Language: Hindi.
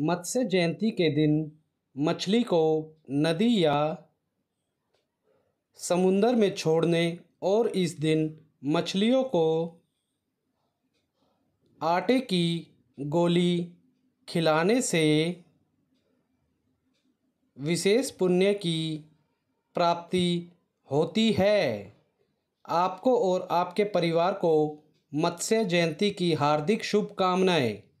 मत्स्य जयंती के दिन मछली को नदी या समुंदर में छोड़ने और इस दिन मछलियों को आटे की गोली खिलाने से विशेष पुण्य की प्राप्ति होती है आपको और आपके परिवार को मत्स्य जयंती की हार्दिक शुभकामनाएं